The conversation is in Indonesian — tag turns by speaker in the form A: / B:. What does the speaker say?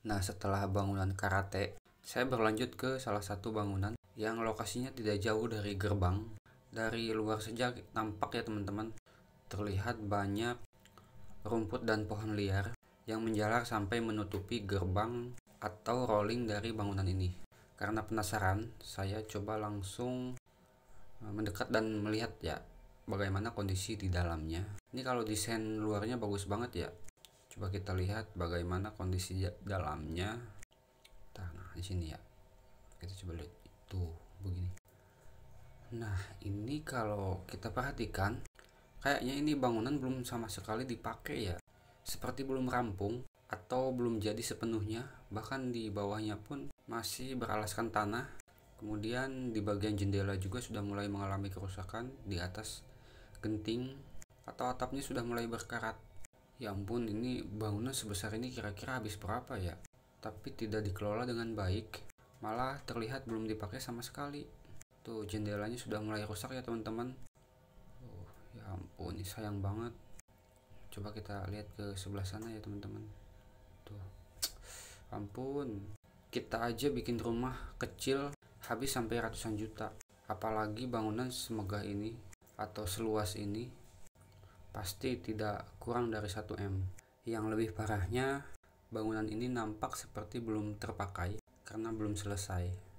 A: Nah, setelah bangunan karate, saya berlanjut ke salah satu bangunan yang lokasinya tidak jauh dari gerbang. Dari luar saja nampak ya teman-teman, terlihat banyak rumput dan pohon liar yang menjalar sampai menutupi gerbang atau rolling dari bangunan ini. Karena penasaran, saya coba langsung e, mendekat dan melihat ya bagaimana kondisi di dalamnya. Ini kalau desain luarnya bagus banget ya, coba kita lihat bagaimana kondisi dalamnya nah di sini ya kita coba lihat itu begini nah ini kalau kita perhatikan kayaknya ini bangunan belum sama sekali dipakai ya seperti belum rampung atau belum jadi sepenuhnya bahkan di bawahnya pun masih beralaskan tanah kemudian di bagian jendela juga sudah mulai mengalami kerusakan di atas genting atau atapnya sudah mulai berkarat Ya ampun, ini bangunan sebesar ini kira-kira habis berapa ya? Tapi tidak dikelola dengan baik, malah terlihat belum dipakai sama sekali. Tuh, jendelanya sudah mulai rusak ya teman-teman. Oh, ya ampun, ini sayang banget. Coba kita lihat ke sebelah sana ya teman-teman. Tuh, ampun. Kita aja bikin rumah kecil habis sampai ratusan juta. Apalagi bangunan semegah ini atau seluas ini pasti tidak kurang dari 1M. Yang lebih parahnya, bangunan ini nampak seperti belum terpakai karena belum selesai.